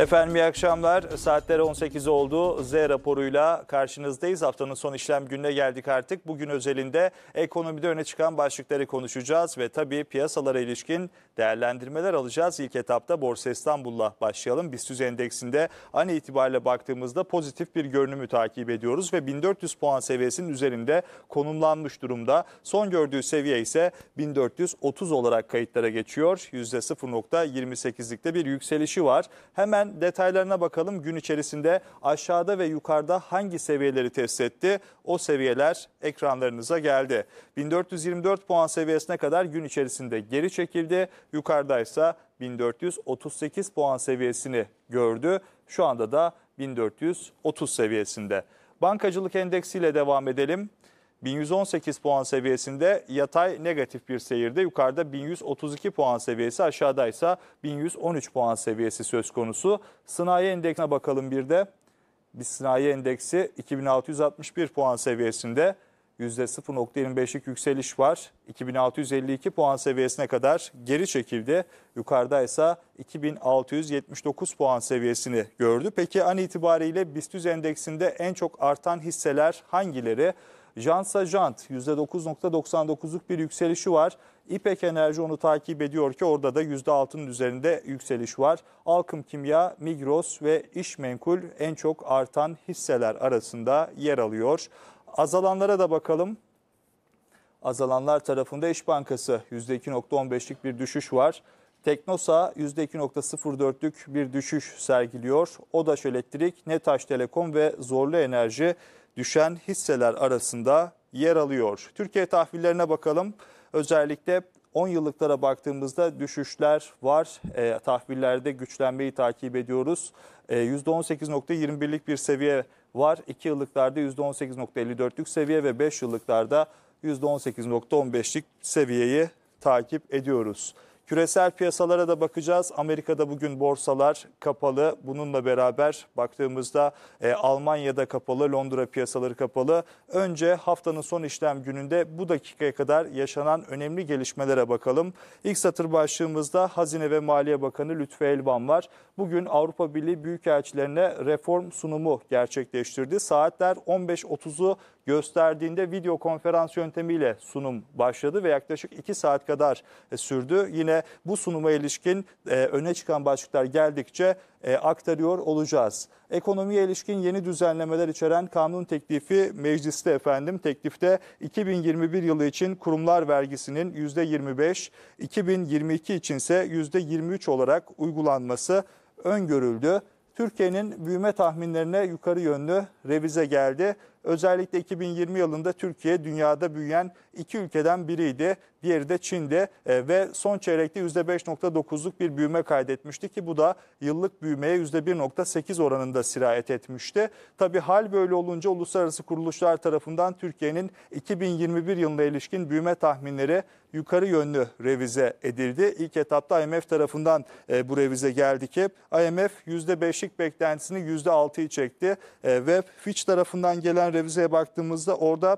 Efendim iyi akşamlar. Saatler 18 oldu. Z raporuyla karşınızdayız. Haftanın son işlem gününe geldik artık. Bugün özelinde ekonomide öne çıkan başlıkları konuşacağız ve tabii piyasalara ilişkin değerlendirmeler alacağız. İlk etapta Borsa İstanbul'la başlayalım. BIST endeksinde an itibariyle baktığımızda pozitif bir görünümü takip ediyoruz ve 1400 puan seviyesinin üzerinde konumlanmış durumda. Son gördüğü seviye ise 1430 olarak kayıtlara geçiyor. %0.28'likte bir yükselişi var. Hemen detaylarına bakalım gün içerisinde aşağıda ve yukarıda hangi seviyeleri test etti? O seviyeler ekranlarınıza geldi. 1424 puan seviyesine kadar gün içerisinde geri çekildi. Yukarıdaysa 1438 puan seviyesini gördü. Şu anda da 1430 seviyesinde. Bankacılık endeksiyle devam edelim. 1118 puan seviyesinde yatay negatif bir seyirde. Yukarıda 1132 puan seviyesi aşağıda ise 1113 puan seviyesi söz konusu. Sınai endeksine bakalım bir de. Bir sınai endeksi 2661 puan seviyesinde %0.25'lik yükseliş var. 2652 puan seviyesine kadar geri çekildi. Yukarıda ise 2679 puan seviyesini gördü. Peki an itibariyle BIST endeksinde en çok artan hisseler hangileri? Jansa Jant %9.99'luk bir yükselişi var. İpek Enerji onu takip ediyor ki orada da %6'nın üzerinde yükseliş var. Alkım Kimya, Migros ve İşmenkul en çok artan hisseler arasında yer alıyor. Azalanlara da bakalım. Azalanlar tarafında İş Bankası %2.15'lik bir düşüş var. Teknosa %2.04'lük bir düşüş sergiliyor. Odaş Elektrik, Netaş Telekom ve Zorlu Enerji düşen hisseler arasında yer alıyor. Türkiye tahvillerine bakalım. Özellikle 10 yıllıklara baktığımızda düşüşler var. E, tahvillerde güçlenmeyi takip ediyoruz. E, %18.21'lik bir seviye var. 2 yıllıklarda %18.54'lük seviye ve 5 yıllıklarda %18.15'lik seviyeyi takip ediyoruz. Küresel piyasalara da bakacağız. Amerika'da bugün borsalar kapalı. Bununla beraber baktığımızda e, Almanya'da kapalı, Londra piyasaları kapalı. Önce haftanın son işlem gününde bu dakikaya kadar yaşanan önemli gelişmelere bakalım. İlk satır başlığımızda Hazine ve Maliye Bakanı Lütfü Elvan var. Bugün Avrupa Birliği Büyükelçilerine reform sunumu gerçekleştirdi. Saatler 15.30'u gösterdiğinde video konferans yöntemiyle sunum başladı ve yaklaşık 2 saat kadar e, sürdü. Yine bu sunuma ilişkin e, öne çıkan başlıklar geldikçe e, aktarıyor olacağız. Ekonomiye ilişkin yeni düzenlemeler içeren kanun teklifi mecliste efendim. Teklifte 2021 yılı için kurumlar vergisinin %25, 2022 içinse %23 olarak uygulanması öngörüldü. Türkiye'nin büyüme tahminlerine yukarı yönlü revize geldi. Özellikle 2020 yılında Türkiye dünyada büyüyen iki ülkeden biriydi. Diğeri de Çin'de ve son çeyrekte %5.9'luk bir büyüme kaydetmişti ki bu da yıllık büyümeye %1.8 oranında sirayet etmişti. Tabi hal böyle olunca uluslararası kuruluşlar tarafından Türkiye'nin 2021 yılına ilişkin büyüme tahminleri yukarı yönlü revize edildi. İlk etapta IMF tarafından e, bu revize geldi ki IMF %5'lik beklentisini %6'yı çekti e, ve Fitch tarafından gelen yapılan revizeye baktığımızda orada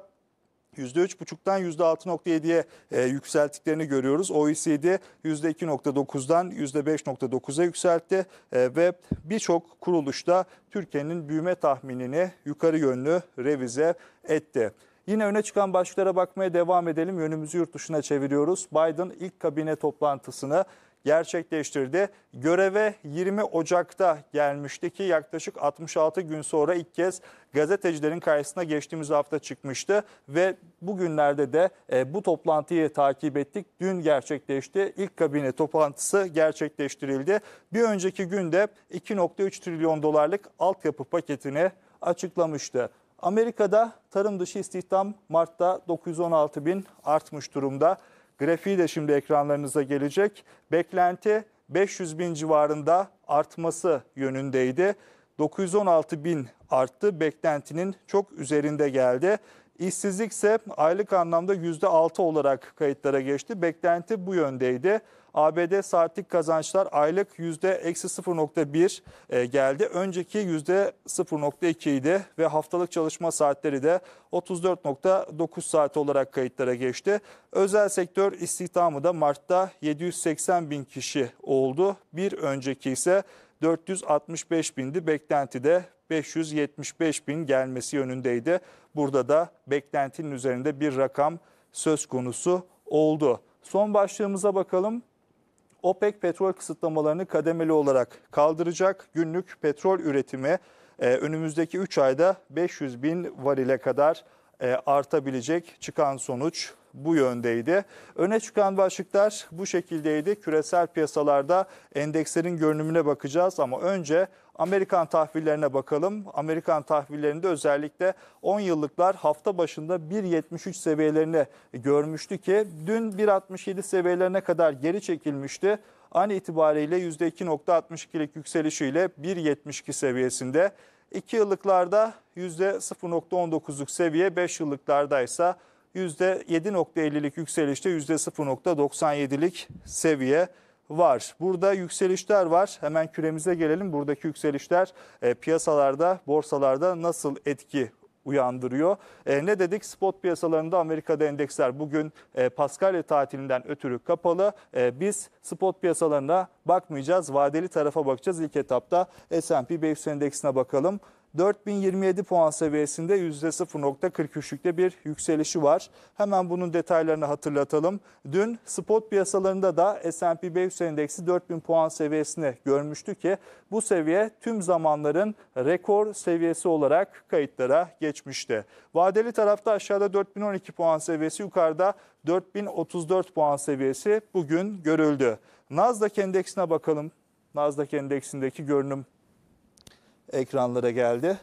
%3,5'dan %6,7'ye e, yükselttiklerini görüyoruz. OECD %2,9'dan %5,9'a yükseltti e, ve birçok kuruluşta Türkiye'nin büyüme tahminini yukarı yönlü revize etti. Yine öne çıkan başlıklara bakmaya devam edelim. Yönümüzü yurt dışına çeviriyoruz. Biden ilk kabine toplantısını gerçekleştirdi. Göreve 20 Ocak'ta gelmişti ki yaklaşık 66 gün sonra ilk kez gazetecilerin karşısına geçtiğimiz hafta çıkmıştı ve bugünlerde de e, bu toplantıyı takip ettik. Dün gerçekleşti. İlk kabine toplantısı gerçekleştirildi. Bir önceki günde 2.3 trilyon dolarlık altyapı paketini açıklamıştı. Amerika'da tarım dışı istihdam Mart'ta 916 bin artmış durumda. Grafiği de şimdi ekranlarınıza gelecek. Beklenti 500 bin civarında artması yönündeydi. 916 bin arttı. Beklentinin çok üzerinde geldi. İşsizlik ise aylık anlamda %6 olarak kayıtlara geçti. Beklenti bu yöndeydi. ABD saatlik kazançlar aylık %-0.1 e, geldi. Önceki %0.2 idi ve haftalık çalışma saatleri de 34.9 saat olarak kayıtlara geçti. Özel sektör istihdamı da Mart'ta 780 bin kişi oldu. Bir önceki ise 465 bindi. Beklenti de 575 bin gelmesi yönündeydi. Burada da beklentinin üzerinde bir rakam söz konusu oldu. Son başlığımıza bakalım. OPEC petrol kısıtlamalarını kademeli olarak kaldıracak. Günlük petrol üretimi e, önümüzdeki 3 ayda 500 bin varile kadar e, artabilecek çıkan sonuç bu yöndeydi. Öne çıkan başlıklar bu şekildeydi. Küresel piyasalarda endekslerin görünümüne bakacağız ama önce Amerikan tahvillerine bakalım. Amerikan tahvillerinde özellikle 10 yıllıklar hafta başında 1.73 seviyelerini görmüştü ki dün 1.67 seviyelerine kadar geri çekilmişti an itibariyle %2.62'lik yükselişiyle 1.72 seviyesinde. 2 yıllıklarda %0.19'luk seviye, 5 yıllıklarda ise %7.50'lik yükselişte %0.97'lik seviye var. Burada yükselişler var. Hemen küremize gelelim. Buradaki yükselişler e, piyasalarda, borsalarda nasıl etki uyandırıyor. E, ne dedik? Spot piyasalarında Amerika'da endeksler bugün e, Paskalya tatilinden ötürü kapalı. E, biz spot piyasalarına bakmayacağız. Vadeli tarafa bakacağız. İlk etapta S&P 500 endeksine bakalım. 4027 puan seviyesinde %0.43'lükte bir yükselişi var. Hemen bunun detaylarını hatırlatalım. Dün spot piyasalarında da S&P 500 endeksi 4000 puan seviyesini görmüştü ki bu seviye tüm zamanların rekor seviyesi olarak kayıtlara geçmişti. Vadeli tarafta aşağıda 4012 puan seviyesi, yukarıda 4034 puan seviyesi bugün görüldü. Nasdaq endeksine bakalım. Nasdaq endeksindeki görünüm ekranlara geldi.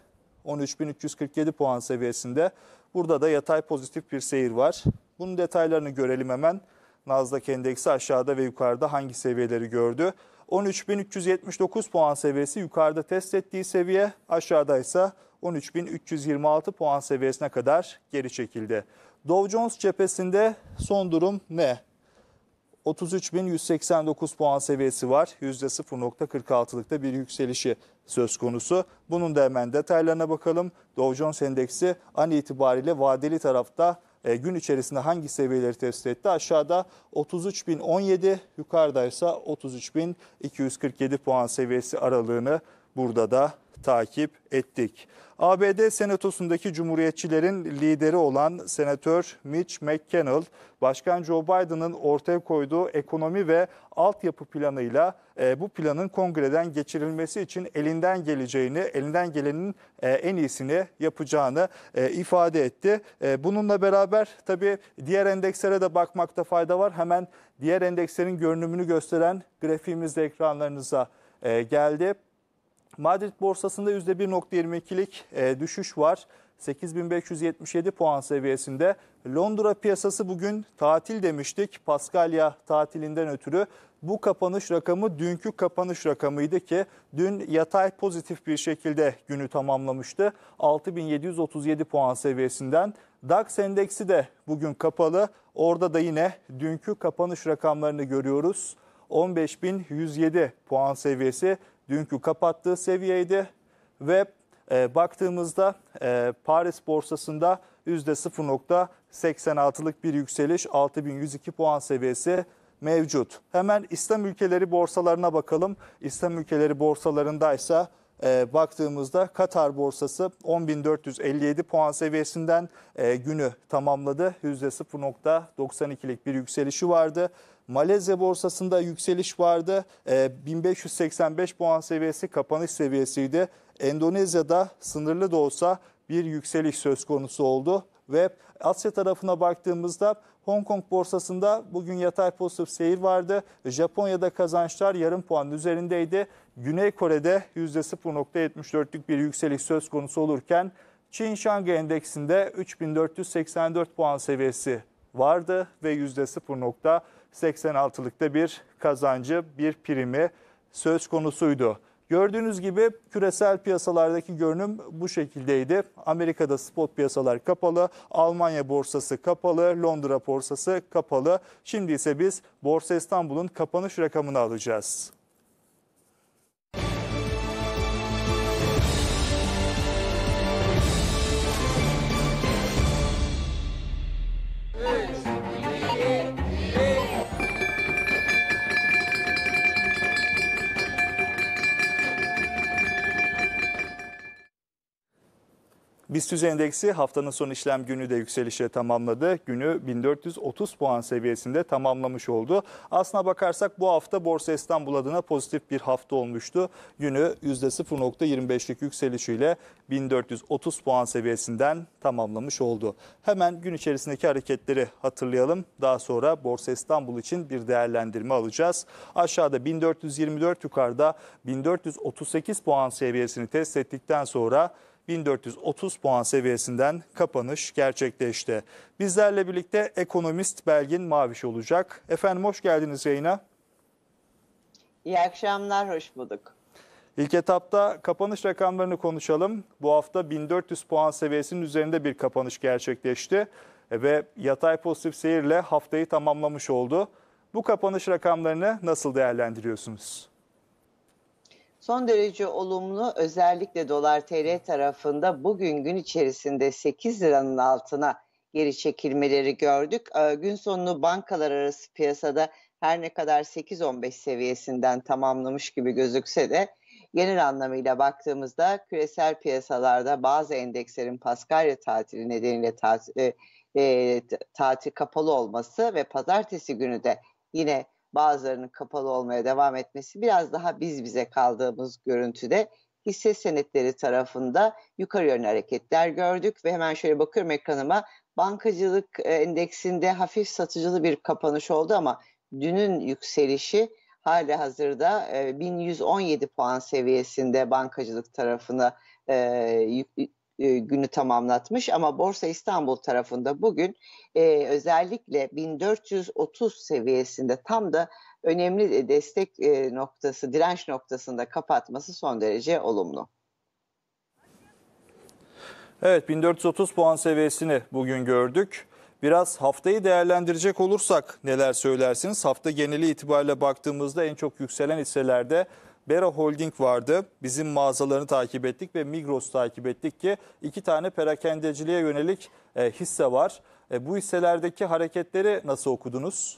13.347 puan seviyesinde. Burada da yatay pozitif bir seyir var. Bunun detaylarını görelim hemen. Nasdaq endeksi aşağıda ve yukarıda hangi seviyeleri gördü? 13.379 puan seviyesi yukarıda test ettiği seviye, aşağıda ise 13.326 puan seviyesine kadar geri çekildi. Dow Jones cephesinde son durum ne? 33.189 puan seviyesi var. %0.46'lıkta bir yükselişi söz konusu. Bunun da hemen detaylarına bakalım. Dow Jones Endeksi an itibariyle vadeli tarafta e, gün içerisinde hangi seviyeleri test etti? Aşağıda 33.017, yukarıdaysa 33.247 puan seviyesi aralığını burada da takip ettik. ABD Senatosu'ndaki Cumhuriyetçilerin lideri olan Senatör Mitch McConnell, Başkan Joe Biden'ın ortaya koyduğu ekonomi ve altyapı planıyla e, bu planın kongreden geçirilmesi için elinden geleceğini, elinden gelenin e, en iyisini yapacağını e, ifade etti. E, bununla beraber tabii diğer endekslere de bakmakta fayda var. Hemen diğer endekslerin görünümünü gösteren grafiğimiz de ekranlarınıza e, geldi. Madrid borsasında %1.22'lik e, düşüş var. 8577 puan seviyesinde. Londra piyasası bugün tatil demiştik. Paskalya tatilinden ötürü bu kapanış rakamı dünkü kapanış rakamıydı ki dün yatay pozitif bir şekilde günü tamamlamıştı. 6737 puan seviyesinden. DAX endeksi de bugün kapalı. Orada da yine dünkü kapanış rakamlarını görüyoruz. 15107 puan seviyesi dünkü kapattığı seviyeydi ve e, baktığımızda e, Paris borsasında %0.86'lık bir yükseliş 6102 puan seviyesi mevcut. Hemen İslam ülkeleri borsalarına bakalım. İslam ülkeleri borsalarındaysa e, baktığımızda Katar borsası 10.457 puan seviyesinden e, günü tamamladı. %0.92'lik bir yükselişi vardı. Malezya borsasında yükseliş vardı. 1585 ee, puan seviyesi kapanış seviyesiydi. Endonezya'da sınırlı da olsa bir yükseliş söz konusu oldu ve Asya tarafına baktığımızda Hong Kong borsasında bugün yatay pozitif seyir vardı. Japonya'da kazançlar yarım puan üzerindeydi. Güney Kore'de %0.74'lük bir yükseliş söz konusu olurken Çin Şangay Endeksinde 3484 puan seviyesi vardı ve %0.86'lıkta bir kazancı, bir primi söz konusuydu. Gördüğünüz gibi küresel piyasalardaki görünüm bu şekildeydi. Amerika'da spot piyasalar kapalı, Almanya borsası kapalı, Londra borsası kapalı. Şimdi ise biz Borsa İstanbul'un kapanış rakamını alacağız. BIST endeksi haftanın son işlem günü de yükselişe tamamladı. Günü 1430 puan seviyesinde tamamlamış oldu. Aslına bakarsak bu hafta Borsa İstanbul adına pozitif bir hafta olmuştu. Günü %0.25'lik yükselişiyle 1430 puan seviyesinden tamamlamış oldu. Hemen gün içerisindeki hareketleri hatırlayalım. Daha sonra Borsa İstanbul için bir değerlendirme alacağız. Aşağıda 1424 yukarıda 1438 puan seviyesini test ettikten sonra 1430 puan seviyesinden kapanış gerçekleşti. Bizlerle birlikte ekonomist Belgin Maviş olacak. Efendim hoş geldiniz yayına. İyi akşamlar, hoş bulduk. İlk etapta kapanış rakamlarını konuşalım. Bu hafta 1400 puan seviyesinin üzerinde bir kapanış gerçekleşti ve yatay pozitif seyirle haftayı tamamlamış oldu. Bu kapanış rakamlarını nasıl değerlendiriyorsunuz? son derece olumlu özellikle dolar tl tarafında bugün gün içerisinde 8 liranın altına geri çekilmeleri gördük. Ee, gün sonunu bankalar arası piyasada her ne kadar 8-15 seviyesinden tamamlamış gibi gözükse de genel anlamıyla baktığımızda küresel piyasalarda bazı endekslerin Paskalya tatili nedeniyle tatil, e, e tatil kapalı olması ve pazartesi günü de yine bazılarının kapalı olmaya devam etmesi biraz daha biz bize kaldığımız görüntüde hisse senetleri tarafında yukarı yönlü hareketler gördük ve hemen şöyle bakıyorum ekranıma bankacılık e, endeksinde hafif satıcılı bir kapanış oldu ama dünün yükselişi hala hazırda 1117 e, puan seviyesinde bankacılık tarafına e, e, günü tamamlatmış ama Borsa İstanbul tarafında bugün e, özellikle 1430 seviyesinde tam da önemli e, destek e, noktası, direnç noktasında kapatması son derece olumlu. Evet 1430 puan seviyesini bugün gördük. Biraz haftayı değerlendirecek olursak neler söylersiniz? Hafta geneli itibariyle baktığımızda en çok yükselen hisselerde Bera Holding vardı. Bizim mağazalarını takip ettik ve Migros takip ettik ki iki tane perakendeciliğe yönelik e, hisse var. E, bu hisselerdeki hareketleri nasıl okudunuz?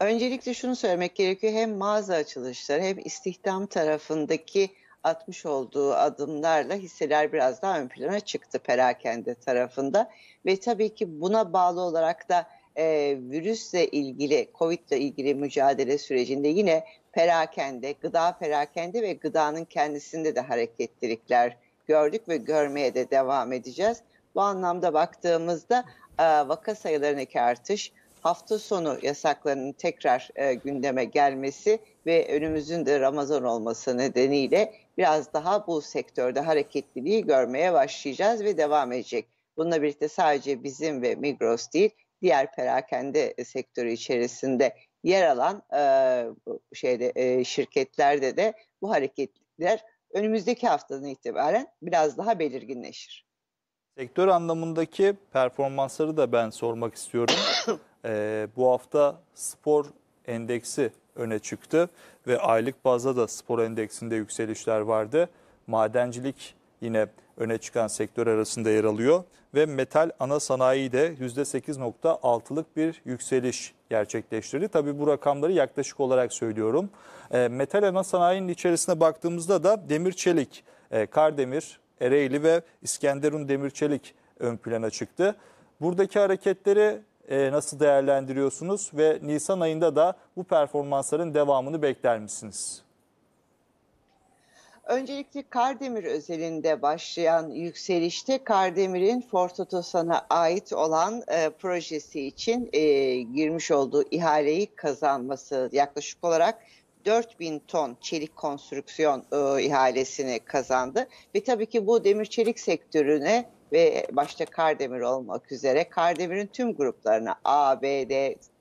Öncelikle şunu söylemek gerekiyor. Hem mağaza açılışları hem istihdam tarafındaki atmış olduğu adımlarla hisseler biraz daha ön plana çıktı perakende tarafında. Ve tabii ki buna bağlı olarak da e, virüsle ilgili, Covid ile ilgili mücadele sürecinde yine perakende, gıda perakende ve gıdanın kendisinde de hareketlilikler gördük ve görmeye de devam edeceğiz. Bu anlamda baktığımızda e, vaka sayılarındaki artış, hafta sonu yasaklarının tekrar e, gündeme gelmesi ve önümüzün de Ramazan olması nedeniyle biraz daha bu sektörde hareketliliği görmeye başlayacağız ve devam edecek. Bununla birlikte sadece bizim ve Migros değil, diğer perakende e, sektörü içerisinde yer alan e, şeyde e, şirketlerde de bu hareketler önümüzdeki haftadan itibaren biraz daha belirginleşir. Sektör anlamındaki performansları da ben sormak istiyorum. ee, bu hafta spor endeksi öne çıktı ve aylık bazda da spor endeksinde yükselişler vardı. Madencilik yine öne çıkan sektör arasında yer alıyor ve metal ana sanayi de %8.6'lık bir yükseliş gerçekleştirdi. Tabi bu rakamları yaklaşık olarak söylüyorum. E, metal ana sanayinin içerisine baktığımızda da demir çelik, e, kardemir, Ereğli ve İskenderun demir çelik ön plana çıktı. Buradaki hareketleri e, nasıl değerlendiriyorsunuz ve Nisan ayında da bu performansların devamını bekler misiniz? Öncelikle Kardemir özelinde başlayan yükselişte Kardemir'in Fortutosan'a ait olan e, projesi için e, girmiş olduğu ihaleyi kazanması yaklaşık olarak 4000 ton çelik konstrüksiyon e, ihalesini kazandı. Ve tabii ki bu demir çelik sektörüne ve başta Kardemir olmak üzere Kardemir'in tüm gruplarına ABD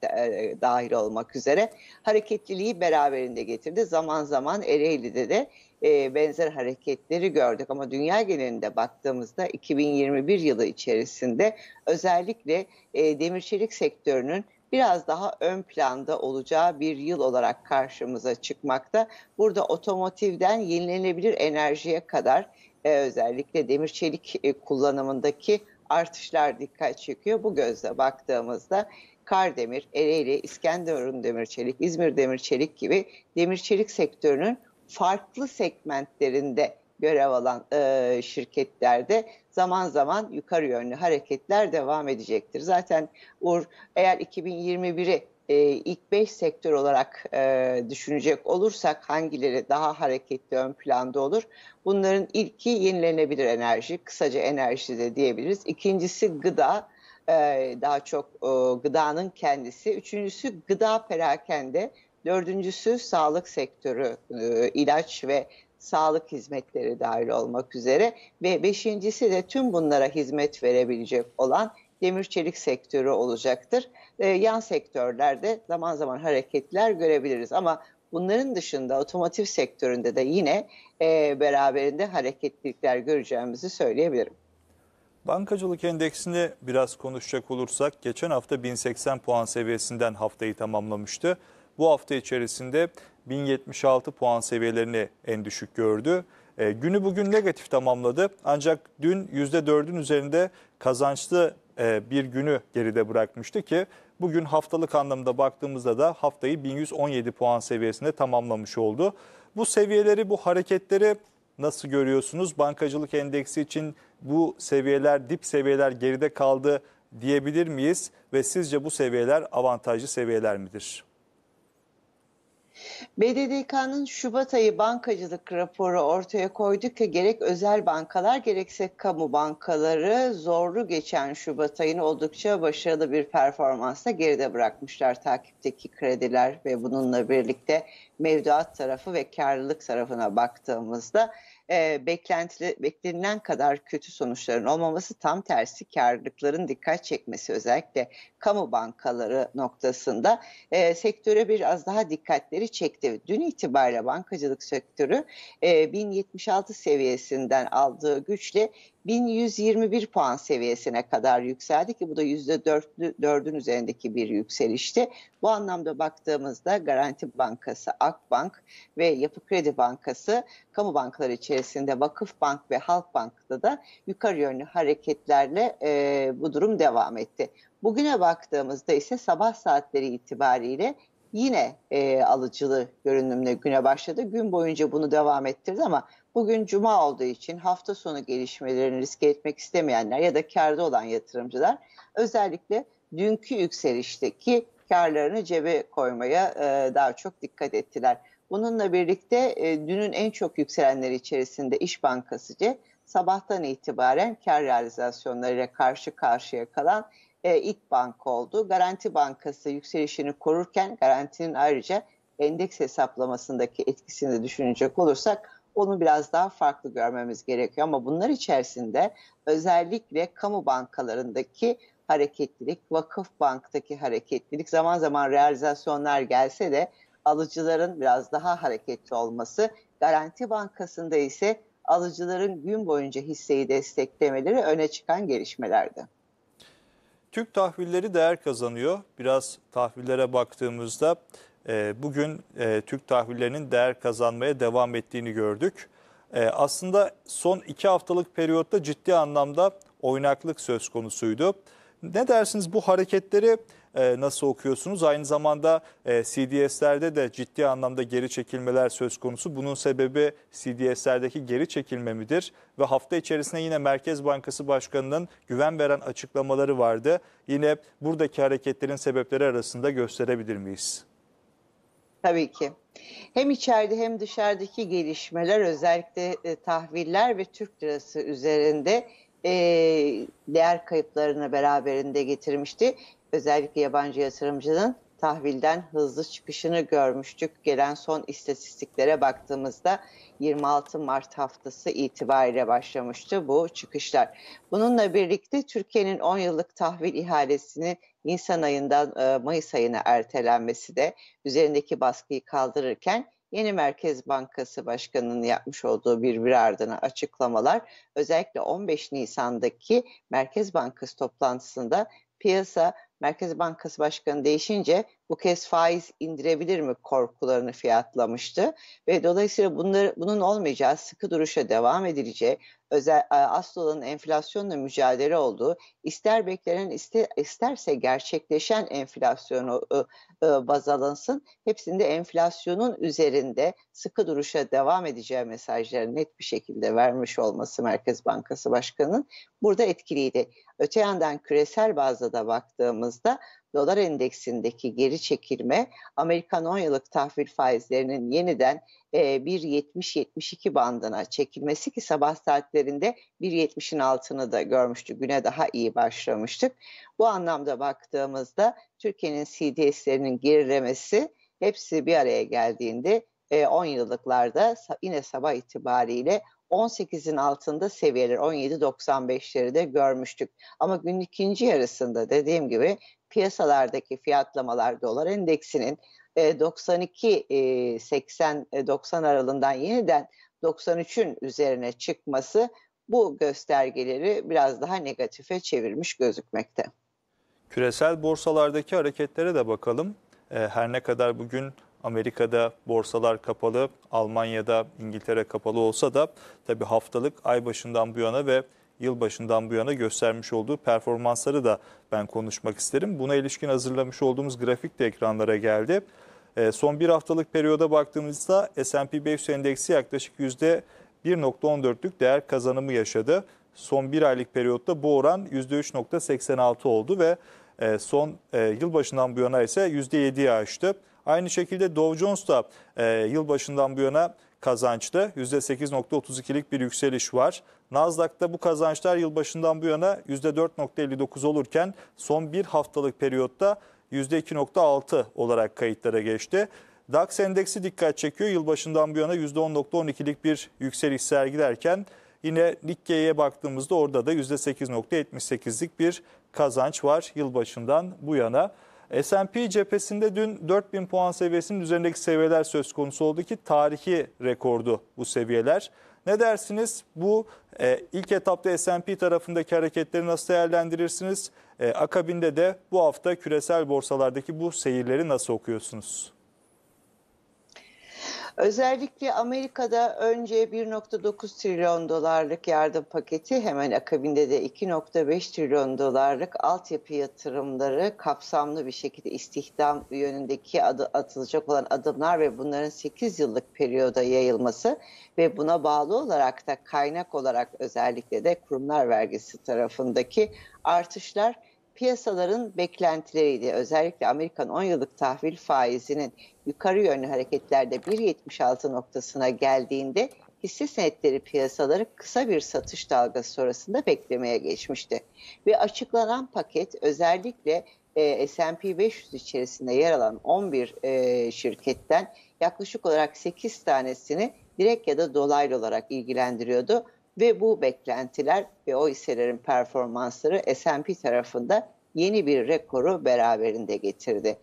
e, dahil olmak üzere hareketliliği beraberinde getirdi. Zaman zaman Ereğli'de de e, benzer hareketleri gördük. Ama dünya genelinde baktığımızda 2021 yılı içerisinde özellikle e, demir çelik sektörünün biraz daha ön planda olacağı bir yıl olarak karşımıza çıkmakta. Burada otomotivden yenilenebilir enerjiye kadar e, özellikle demir çelik e, kullanımındaki artışlar dikkat çekiyor. Bu gözle baktığımızda Kardemir, Ereğli, İskenderun Demir Çelik, İzmir Demir Çelik gibi demir çelik sektörünün farklı segmentlerinde görev alan e, şirketlerde zaman zaman yukarı yönlü hareketler devam edecektir. Zaten Uğur eğer 2021'i e, ilk 5 sektör olarak e, düşünecek olursak hangileri daha hareketli ön planda olur? Bunların ilki yenilenebilir enerji, kısaca enerji de diyebiliriz. İkincisi gıda, e, daha çok e, gıdanın kendisi. Üçüncüsü gıda perakende, Dördüncüsü sağlık sektörü, e, ilaç ve sağlık hizmetleri dahil olmak üzere ve beşincisi de tüm bunlara hizmet verebilecek olan demir çelik sektörü olacaktır. E, yan sektörlerde zaman zaman hareketler görebiliriz ama bunların dışında otomotiv sektöründe de yine e, beraberinde hareketlilikler göreceğimizi söyleyebilirim. Bankacılık endeksinde biraz konuşacak olursak geçen hafta 1080 puan seviyesinden haftayı tamamlamıştı bu hafta içerisinde 1076 puan seviyelerini en düşük gördü. E, günü bugün negatif tamamladı ancak dün %4'ün üzerinde kazançlı e, bir günü geride bırakmıştı ki bugün haftalık anlamda baktığımızda da haftayı 1117 puan seviyesinde tamamlamış oldu. Bu seviyeleri bu hareketleri nasıl görüyorsunuz? Bankacılık endeksi için bu seviyeler dip seviyeler geride kaldı diyebilir miyiz ve sizce bu seviyeler avantajlı seviyeler midir? BDDK'nın Şubat ayı bankacılık raporu ortaya koydukça gerek özel bankalar gerekse kamu bankaları zorlu geçen Şubat ayını oldukça başarılı bir performansla geride bırakmışlar takipteki krediler ve bununla birlikte mevduat tarafı ve karlılık tarafına baktığımızda e, beklentili, beklenilen kadar kötü sonuçların olmaması tam tersi karlılıkların dikkat çekmesi özellikle kamu bankaları noktasında e, sektöre biraz daha dikkatleri çekti. Dün itibariyle bankacılık sektörü e, 1076 seviyesinden aldığı güçle 1121 puan seviyesine kadar yükseldi ki bu da %4'ün üzerindeki bir yükselişti. Bu anlamda baktığımızda Garanti Bankası, Akbank ve Yapı Kredi Bankası kamu bankaları içerisinde Vakıf Bank ve Halk Bank'ta da yukarı yönlü hareketlerle e, bu durum devam etti. Bugüne baktığımızda ise sabah saatleri itibariyle yine e, alıcılı görünümle güne başladı. Gün boyunca bunu devam ettirdi ama bugün cuma olduğu için hafta sonu gelişmelerini riske etmek istemeyenler ya da karda olan yatırımcılar özellikle dünkü yükselişteki karlarını cebe koymaya e, daha çok dikkat ettiler. Bununla birlikte e, dünün en çok yükselenleri içerisinde İş Bankası'cı sabahtan itibaren kar realizasyonlarıyla karşı karşıya kalan e, ilk banka oldu. Garanti Bankası yükselişini korurken garantinin ayrıca endeks hesaplamasındaki etkisini de düşünecek olursak onu biraz daha farklı görmemiz gerekiyor. Ama bunlar içerisinde özellikle kamu bankalarındaki hareketlilik, vakıf banktaki hareketlilik zaman zaman realizasyonlar gelse de alıcıların biraz daha hareketli olması, Garanti Bankası'nda ise alıcıların gün boyunca hisseyi desteklemeleri öne çıkan gelişmelerdi. Türk tahvilleri değer kazanıyor. Biraz tahvillere baktığımızda e, bugün e, Türk tahvillerinin değer kazanmaya devam ettiğini gördük. E, aslında son iki haftalık periyotta ciddi anlamda oynaklık söz konusuydu. Ne dersiniz bu hareketleri e, nasıl okuyorsunuz? Aynı zamanda e, CDS'lerde de ciddi anlamda geri çekilmeler söz konusu. Bunun sebebi CDS'lerdeki geri çekilme midir? Ve hafta içerisinde yine Merkez Bankası Başkanı'nın güven veren açıklamaları vardı. Yine buradaki hareketlerin sebepleri arasında gösterebilir miyiz? Tabii ki. Hem içeride hem dışarıdaki gelişmeler özellikle e, tahviller ve Türk lirası üzerinde değer kayıplarını beraberinde getirmişti özellikle yabancı yatırımcının tahvilden hızlı çıkışını görmüştük. Gelen son istatistiklere baktığımızda 26 Mart haftası itibariyle başlamıştı bu çıkışlar. Bununla birlikte Türkiye'nin 10 yıllık tahvil ihalesini Nisan ayından e, Mayıs ayına ertelenmesi de üzerindeki baskıyı kaldırırken yeni Merkez Bankası Başkanı'nın yapmış olduğu birbiri ardına açıklamalar özellikle 15 Nisan'daki Merkez Bankası toplantısında piyasa Merkez Bankası Başkanı değişince bu kez faiz indirebilir mi korkularını fiyatlamıştı ve dolayısıyla bunları, bunun olmayacağı sıkı duruşa devam edileceği özel e, asıl olan enflasyonla mücadele olduğu ister beklenen iste isterse gerçekleşen enflasyonu e, e, baz alınsın hepsinde enflasyonun üzerinde sıkı duruşa devam edeceği mesajları net bir şekilde vermiş olması Merkez Bankası Başkanı'nın burada etkiliydi. Öte yandan küresel bazda da baktığımızda dolar endeksindeki geri çekilme Amerikan 10 yıllık tahvil faizlerinin yeniden 1.70-72 e, bandına çekilmesi ki sabah saatlerinde 1.70'in altını da görmüştü. Güne daha iyi başlamıştık. Bu anlamda baktığımızda Türkiye'nin CDS'lerinin gerilemesi hepsi bir araya geldiğinde 10 e, yıllıklarda yine sabah itibariyle 18'in altında seviyeler 17.95'leri de görmüştük. Ama günün ikinci yarısında dediğim gibi piyasalardaki fiyatlamalar dolar endeksinin 92 80 90 aralığından yeniden 93'ün üzerine çıkması bu göstergeleri biraz daha negatife çevirmiş gözükmekte. Küresel borsalardaki hareketlere de bakalım. E, her ne kadar bugün Amerika'da borsalar kapalı, Almanya'da, İngiltere kapalı olsa da tabii haftalık ay başından bu yana ve yıl başından bu yana göstermiş olduğu performansları da ben konuşmak isterim. Buna ilişkin hazırlamış olduğumuz grafik de ekranlara geldi. E, son bir haftalık periyoda baktığımızda S&P 500 endeksi yaklaşık %1.14'lük değer kazanımı yaşadı. Son bir aylık periyotta bu oran %3.86 oldu ve e, son e, yılbaşından bu yana ise %7'ye aştı. Aynı şekilde Dow Jones da e, yılbaşından bu yana kazançlı. %8.32'lik bir yükseliş var. Nasdaq'ta bu kazançlar yılbaşından bu yana %4.59 olurken son bir haftalık periyotta %2.6 olarak kayıtlara geçti. DAX endeksi dikkat çekiyor. Yılbaşından bu yana %10.12'lik bir yükseliş sergilerken yine Nikkei'ye baktığımızda orada da %8.78'lik bir kazanç var yılbaşından bu yana. S&P cephesinde dün 4000 puan seviyesinin üzerindeki seviyeler söz konusu oldu ki tarihi rekordu bu seviyeler. Ne dersiniz? Bu e, ilk etapta S&P tarafındaki hareketleri nasıl değerlendirirsiniz? E, akabinde de bu hafta küresel borsalardaki bu seyirleri nasıl okuyorsunuz? Özellikle Amerika'da önce 1.9 trilyon dolarlık yardım paketi hemen akabinde de 2.5 trilyon dolarlık altyapı yatırımları kapsamlı bir şekilde istihdam yönündeki adı, atılacak olan adımlar ve bunların 8 yıllık periyoda yayılması ve buna bağlı olarak da kaynak olarak özellikle de kurumlar vergisi tarafındaki artışlar piyasaların beklentileriydi. Özellikle Amerikan 10 yıllık tahvil faizinin yukarı yönlü hareketlerde 1.76 noktasına geldiğinde hisse senetleri piyasaları kısa bir satış dalgası sonrasında beklemeye geçmişti. Ve açıklanan paket özellikle e, S&P 500 içerisinde yer alan 11 e, şirketten yaklaşık olarak 8 tanesini direkt ya da dolaylı olarak ilgilendiriyordu ve bu beklentiler ve o hisselerin performansları S&P tarafında yeni bir rekoru beraberinde getirdi.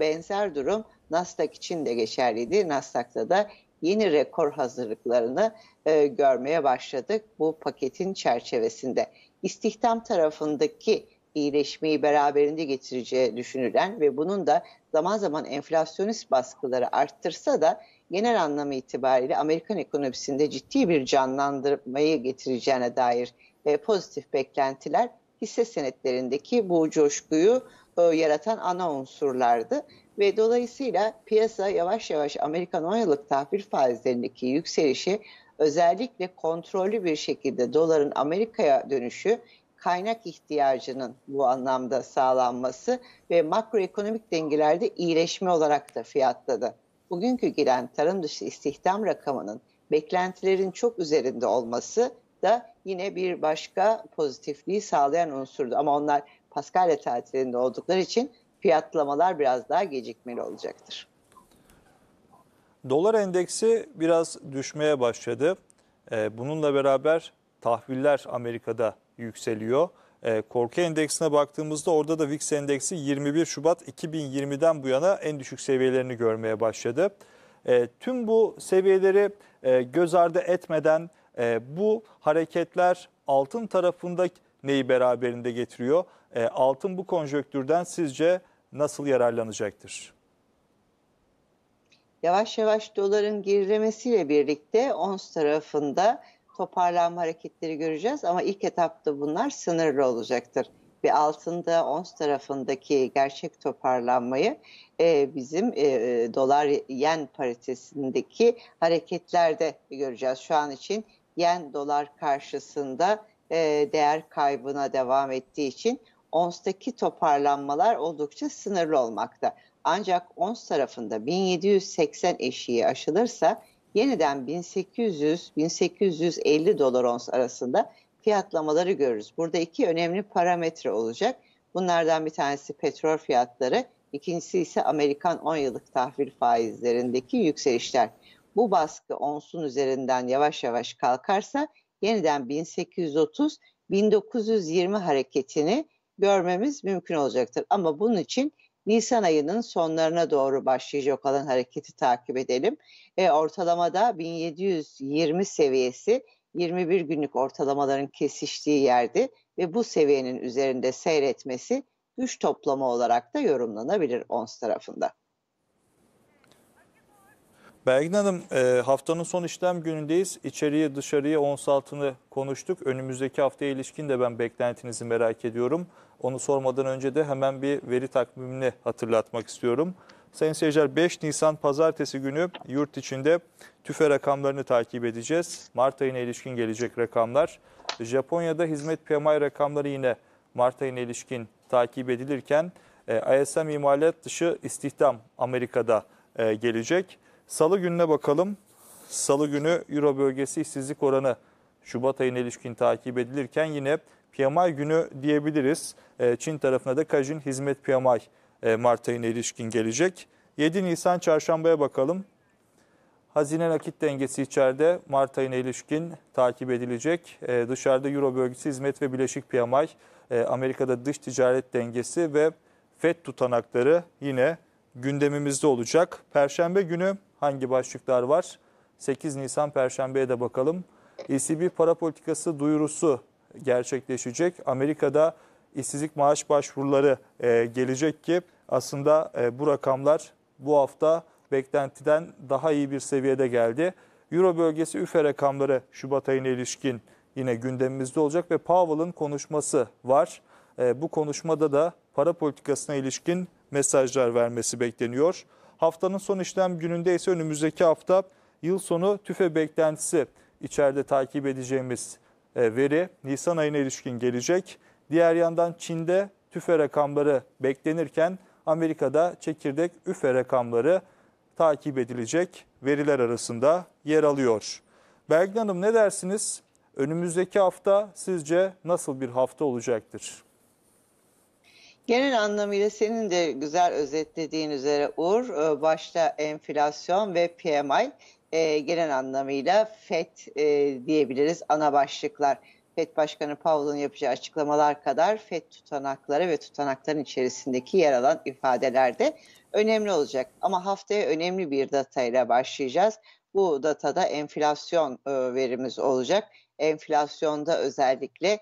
Benzer durum Nasdaq için de geçerliydi. Nasdaq'ta da yeni rekor hazırlıklarını e, görmeye başladık bu paketin çerçevesinde. İstihdam tarafındaki iyileşmeyi beraberinde getireceği düşünülen ve bunun da zaman zaman enflasyonist baskıları arttırsa da genel anlamı itibariyle Amerikan ekonomisinde ciddi bir canlandırmayı getireceğine dair e, pozitif beklentiler hisse senetlerindeki bu coşkuyu e, yaratan ana unsurlardı. Ve dolayısıyla piyasa yavaş yavaş Amerikan 10 yıllık tahvil faizlerindeki yükselişi özellikle kontrollü bir şekilde doların Amerika'ya dönüşü kaynak ihtiyacının bu anlamda sağlanması ve makroekonomik dengelerde iyileşme olarak da fiyatladı bugünkü giren tarım dışı istihdam rakamının beklentilerin çok üzerinde olması da yine bir başka pozitifliği sağlayan unsurdu. Ama onlar Paskalya tatilinde oldukları için fiyatlamalar biraz daha gecikmeli olacaktır. Dolar endeksi biraz düşmeye başladı. Ee, bununla beraber tahviller Amerika'da yükseliyor. E, korku endeksine baktığımızda orada da VIX endeksi 21 Şubat 2020'den bu yana en düşük seviyelerini görmeye başladı. E, tüm bu seviyeleri e, göz ardı etmeden e, bu hareketler altın tarafında neyi beraberinde getiriyor? altın bu konjöktürden sizce nasıl yararlanacaktır? Yavaş yavaş doların gerilemesiyle birlikte ons tarafında toparlanma hareketleri göreceğiz ama ilk etapta bunlar sınırlı olacaktır. Bir altında ons tarafındaki gerçek toparlanmayı e, bizim e, dolar yen paritesindeki hareketlerde göreceğiz. Şu an için yen dolar karşısında e, değer kaybına devam ettiği için onstaki toparlanmalar oldukça sınırlı olmakta. Ancak ons tarafında 1780 eşiği aşılırsa yeniden 1800-1850 dolar ons arasında fiyatlamaları görürüz. Burada iki önemli parametre olacak. Bunlardan bir tanesi petrol fiyatları, ikincisi ise Amerikan 10 yıllık tahvil faizlerindeki yükselişler. Bu baskı onsun üzerinden yavaş yavaş kalkarsa yeniden 1830-1920 hareketini görmemiz mümkün olacaktır. Ama bunun için Nisan ayının sonlarına doğru başlayacak olan hareketi takip edelim. E, ortalamada 1720 seviyesi 21 günlük ortalamaların kesiştiği yerde ve bu seviyenin üzerinde seyretmesi güç toplama olarak da yorumlanabilir ONS tarafında. Belgin Hanım e, haftanın son işlem günündeyiz. İçeriye dışarıya ons altını konuştuk. Önümüzdeki haftaya ilişkin de ben beklentinizi merak ediyorum. Onu sormadan önce de hemen bir veri takvimini hatırlatmak istiyorum. Sayın seyirciler 5 Nisan pazartesi günü yurt içinde tüfe rakamlarını takip edeceğiz. Mart ayına ilişkin gelecek rakamlar. Japonya'da hizmet PMI rakamları yine Mart ayına ilişkin takip edilirken e, ISM imalat dışı istihdam Amerika'da e, gelecek. Salı gününe bakalım. Salı günü Euro bölgesi işsizlik oranı Şubat ayına ilişkin takip edilirken yine PMI günü diyebiliriz. Ee, Çin tarafına da Kajin Hizmet PMI e, Mart ayına ilişkin gelecek. 7 Nisan çarşambaya bakalım. Hazine nakit dengesi içeride Mart ayına ilişkin takip edilecek. Ee, dışarıda Euro bölgesi hizmet ve bileşik PMI, e, Amerika'da dış ticaret dengesi ve FED tutanakları yine gündemimizde olacak. Perşembe günü hangi başlıklar var? 8 Nisan Perşembe'ye de bakalım. ECB para politikası duyurusu gerçekleşecek. Amerika'da işsizlik maaş başvuruları e, gelecek ki aslında e, bu rakamlar bu hafta beklentiden daha iyi bir seviyede geldi. Euro bölgesi üfe rakamları Şubat ayına ilişkin yine gündemimizde olacak ve Powell'ın konuşması var. E, bu konuşmada da para politikasına ilişkin mesajlar vermesi bekleniyor. Haftanın son işlem gününde ise önümüzdeki hafta yıl sonu tüfe beklentisi içeride takip edeceğimiz e, veri Nisan ayına ilişkin gelecek. Diğer yandan Çin'de tüfe rakamları beklenirken Amerika'da çekirdek üfe rakamları takip edilecek veriler arasında yer alıyor. Belgin Hanım ne dersiniz? Önümüzdeki hafta sizce nasıl bir hafta olacaktır? Genel anlamıyla senin de güzel özetlediğin üzere Uğur, e, başta enflasyon ve PMI e, genel anlamıyla FED e, diyebiliriz ana başlıklar. FED Başkanı Powell'ın yapacağı açıklamalar kadar FED tutanakları ve tutanakların içerisindeki yer alan ifadeler de önemli olacak. Ama haftaya önemli bir datayla başlayacağız. Bu datada enflasyon verimiz olacak. Enflasyonda özellikle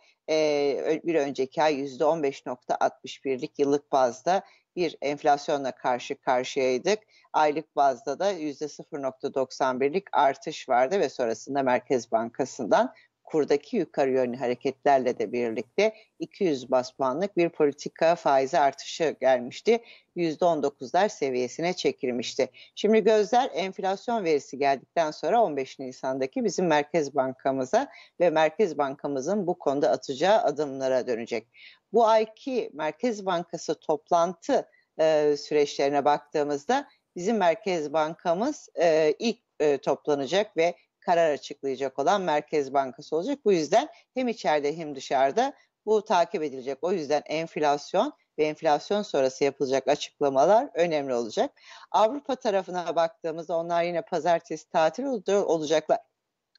bir önceki ay %15.61'lik yıllık bazda bir enflasyonla karşı karşıyaydık. Aylık bazda da %0.91'lik artış vardı ve sonrasında Merkez Bankası'ndan kurdaki yukarı yönlü hareketlerle de birlikte 200 bas puanlık bir politika faizi artışı gelmişti. %19'lar seviyesine çekilmişti. Şimdi gözler enflasyon verisi geldikten sonra 15 Nisan'daki bizim Merkez Bankamıza ve Merkez Bankamızın bu konuda atacağı adımlara dönecek. Bu ayki Merkez Bankası toplantı e, süreçlerine baktığımızda bizim Merkez Bankamız e, ilk e, toplanacak ve karar açıklayacak olan Merkez Bankası olacak. Bu yüzden hem içeride hem dışarıda bu takip edilecek. O yüzden enflasyon ve enflasyon sonrası yapılacak açıklamalar önemli olacak. Avrupa tarafına baktığımızda onlar yine pazartesi tatil olacaklar.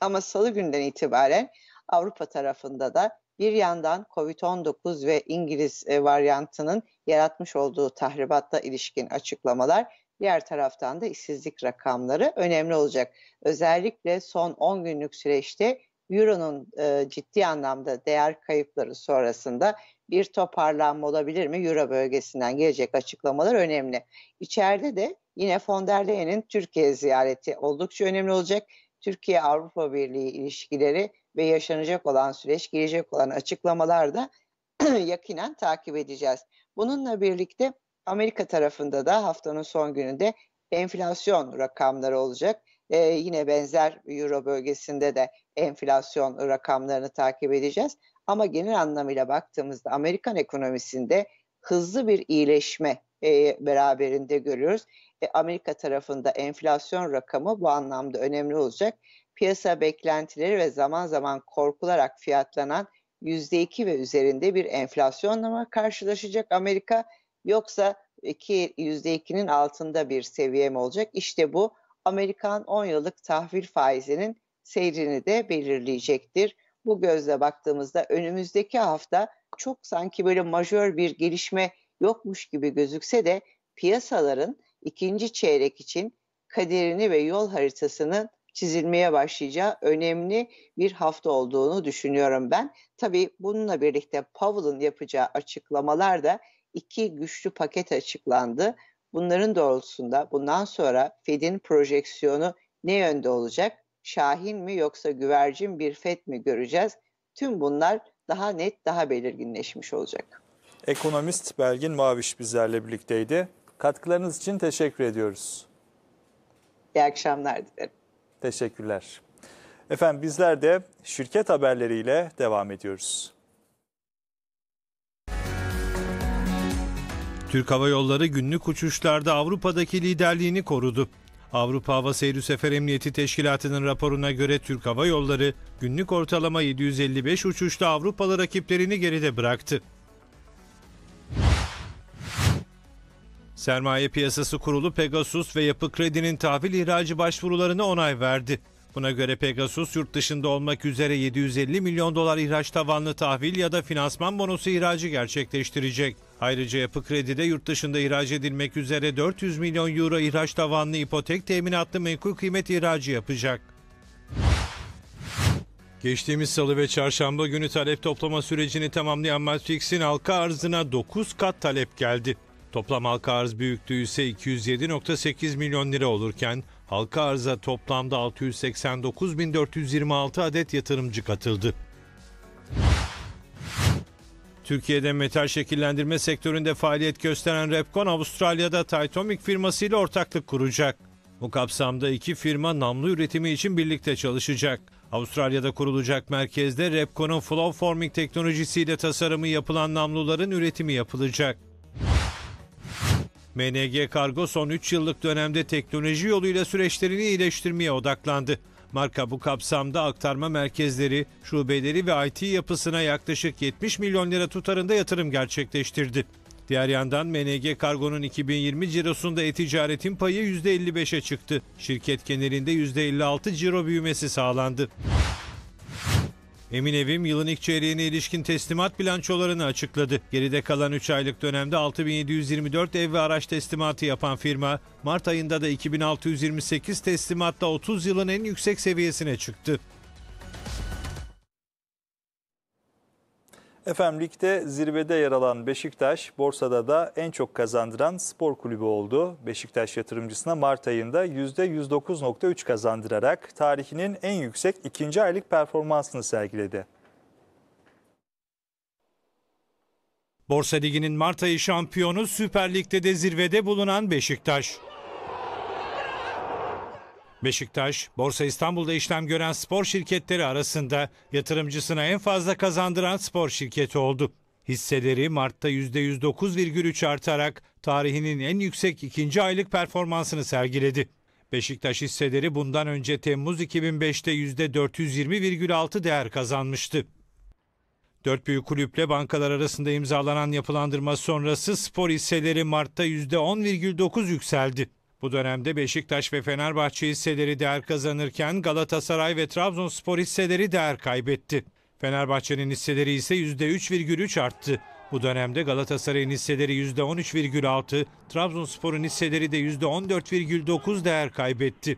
Ama salı günden itibaren Avrupa tarafında da bir yandan COVID-19 ve İngiliz e, varyantının yaratmış olduğu tahribatla ilişkin açıklamalar Diğer taraftan da işsizlik rakamları önemli olacak. Özellikle son 10 günlük süreçte Euro'nun e, ciddi anlamda değer kayıpları sonrasında bir toparlanma olabilir mi? Euro bölgesinden gelecek açıklamalar önemli. İçeride de yine von der Leyen'in Türkiye ziyareti oldukça önemli olacak. Türkiye-Avrupa Birliği ilişkileri ve yaşanacak olan süreç, gelecek olan açıklamalar da yakinen takip edeceğiz. Bununla birlikte Amerika tarafında da haftanın son gününde enflasyon rakamları olacak. Ee, yine benzer Euro bölgesinde de enflasyon rakamlarını takip edeceğiz. Ama genel anlamıyla baktığımızda Amerikan ekonomisinde hızlı bir iyileşme e, beraberinde görüyoruz. E, Amerika tarafında enflasyon rakamı bu anlamda önemli olacak. Piyasa beklentileri ve zaman zaman korkularak fiyatlanan %2 ve üzerinde bir enflasyonla karşılaşacak Amerika Yoksa 2 %2'nin altında bir seviye mi olacak? İşte bu Amerikan 10 yıllık tahvil faizinin seyrini de belirleyecektir. Bu gözle baktığımızda önümüzdeki hafta çok sanki böyle majör bir gelişme yokmuş gibi gözükse de piyasaların ikinci çeyrek için kaderini ve yol haritasının çizilmeye başlayacağı önemli bir hafta olduğunu düşünüyorum ben. Tabii bununla birlikte Powell'ın yapacağı açıklamalar da iki güçlü paket açıklandı. Bunların doğrultusunda bundan sonra Fed'in projeksiyonu ne yönde olacak? Şahin mi yoksa güvercin bir Fed mi göreceğiz? Tüm bunlar daha net, daha belirginleşmiş olacak. Ekonomist Belgin Maviş bizlerle birlikteydi. Katkılarınız için teşekkür ediyoruz. İyi akşamlar dilerim. Teşekkürler. Efendim bizler de şirket haberleriyle devam ediyoruz. Türk Hava Yolları günlük uçuşlarda Avrupa'daki liderliğini korudu. Avrupa Hava Seyri Sefer Emniyeti Teşkilatı'nın raporuna göre Türk Hava Yolları günlük ortalama 755 uçuşta Avrupalı rakiplerini geride bıraktı. Sermaye Piyasası Kurulu Pegasus ve Yapı Kredi'nin tahvil ihracı başvurularını onay verdi. Buna göre Pegasus yurt dışında olmak üzere 750 milyon dolar ihraç tavanlı tahvil ya da finansman bonusu ihracı gerçekleştirecek. Ayrıca yapı kredide yurt dışında ihraç edilmek üzere 400 milyon euro ihraç tavanlı ipotek teminatlı menkul kıymet ihracı yapacak. Geçtiğimiz salı ve çarşamba günü talep toplama sürecini tamamlayan Matfix'in halka arzına 9 kat talep geldi. Toplam halka arz büyüklüğü ise 207.8 milyon lira olurken halka arza toplamda 689.426 adet yatırımcı katıldı. Türkiye'de metal şekillendirme sektöründe faaliyet gösteren Repkon, Avustralya'da Titomic ile ortaklık kuracak. Bu kapsamda iki firma namlu üretimi için birlikte çalışacak. Avustralya'da kurulacak merkezde Repkon'un flow forming teknolojisiyle tasarımı yapılan namluların üretimi yapılacak. MNG Kargo son 3 yıllık dönemde teknoloji yoluyla süreçlerini iyileştirmeye odaklandı. Marka bu kapsamda aktarma merkezleri, şubeleri ve IT yapısına yaklaşık 70 milyon lira tutarında yatırım gerçekleştirdi. Diğer yandan MNG Kargo'nun 2020 cirosunda e-ticaretin payı %55'e çıktı. Şirket genelinde %56 ciro büyümesi sağlandı. Emin Evim yılın ilk çeyreğine ilişkin teslimat bilançolarını açıkladı. Geride kalan 3 aylık dönemde 6724 ev ve araç teslimatı yapan firma, Mart ayında da 2628 teslimatla 30 yılın en yüksek seviyesine çıktı. Efendim ligde zirvede yer alan Beşiktaş, borsada da en çok kazandıran spor kulübü oldu. Beşiktaş yatırımcısına Mart ayında %109.3 kazandırarak tarihinin en yüksek ikinci aylık performansını sergiledi. Borsa Ligi'nin Mart ayı şampiyonu Süper Lig'de de zirvede bulunan Beşiktaş. Beşiktaş, Borsa İstanbul'da işlem gören spor şirketleri arasında yatırımcısına en fazla kazandıran spor şirketi oldu. Hisseleri Mart'ta %109,3 artarak tarihinin en yüksek ikinci aylık performansını sergiledi. Beşiktaş hisseleri bundan önce Temmuz 2005'te %420,6 değer kazanmıştı. Dört büyük kulüple bankalar arasında imzalanan yapılandırma sonrası spor hisseleri Mart'ta %10,9 yükseldi. Bu dönemde Beşiktaş ve Fenerbahçe hisseleri değer kazanırken Galatasaray ve Trabzonspor hisseleri değer kaybetti. Fenerbahçe'nin hisseleri ise %3,3 arttı. Bu dönemde Galatasaray'ın hisseleri %13,6, Trabzonspor'un hisseleri de %14,9 değer kaybetti.